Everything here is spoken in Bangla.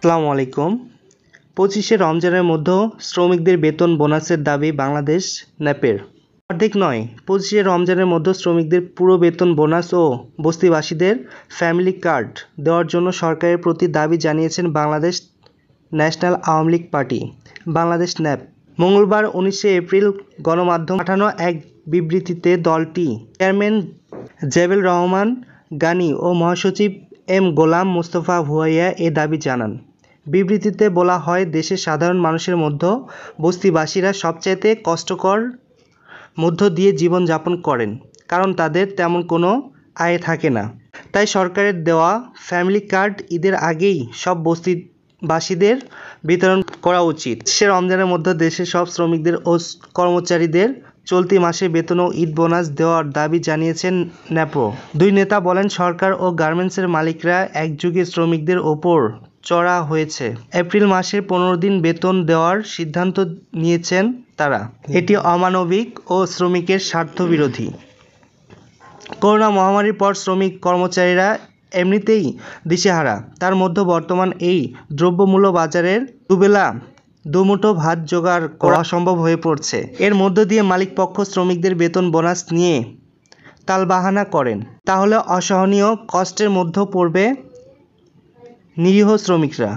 আসসালামু আলাইকুম পঁচিশে রমজানের মধ্যেও শ্রমিকদের বেতন বোনাসের দাবি বাংলাদেশ ন্যাপের অর্ধেক নয় পঁচিশে রমজানের মধ্যে শ্রমিকদের পুরো বেতন বোনাস ও বস্তিবাসীদের ফ্যামিলি কার্ড দেওয়ার জন্য সরকারের প্রতি দাবি জানিয়েছেন Bangladesh national Awami league party Bangladesh NAP মঙ্গলবার উনিশে এপ্রিল গণমাধ্যম পাঠানো এক বিবৃতিতে দলটি চেয়ারম্যান জেবেল রহমান গানি ও মহাসচিব এম গোলাম মোস্তফা ভুয়াইয়া এ দাবি জানান বিবৃতিতে বলা হয় দেশের সাধারণ মানুষের মধ্য বস্তিবাসীরা সবচাইতে কষ্টকর মধ্য দিয়ে জীবন যাপন করেন কারণ তাদের তেমন কোনো আয় থাকে না তাই সরকারের দেওয়া ফ্যামিলি কার্ড ঈদের আগেই সব বস্তিবাসীদের বিতরণ করা উচিত সে রমজানের মধ্যে দেশের সব শ্রমিকদের ও কর্মচারীদের চলতি মাসে বেতন ও ঈদ বোনাস দেওয়ার দাবি জানিয়েছেন ন্যাপো দুই নেতা বলেন সরকার ও গার্মেন্টসের মালিকরা একযুগে শ্রমিকদের ওপর চড়া হয়েছে এপ্রিল মাসের পনেরো দিন বেতন দেওয়ার সিদ্ধান্ত নিয়েছেন তারা এটি অমানবিক ও শ্রমিকের স্বার্থ বিরোধী করোনা মহামারীর পর শ্রমিক কর্মচারীরা এমনিতেই দিশেহারা তার মধ্যে বর্তমান এই দ্রব্যমূল্য বাজারের দুবেলা দুমুঠো ভাত জোগাড় করা সম্ভব হয়ে পড়ছে এর মধ্য দিয়ে মালিকপক্ষ শ্রমিকদের বেতন বোনাস নিয়ে তালবাহানা করেন তাহলে অসহনীয় কষ্টের মধ্যে পড়বে নিরীহ শ্রমিকরা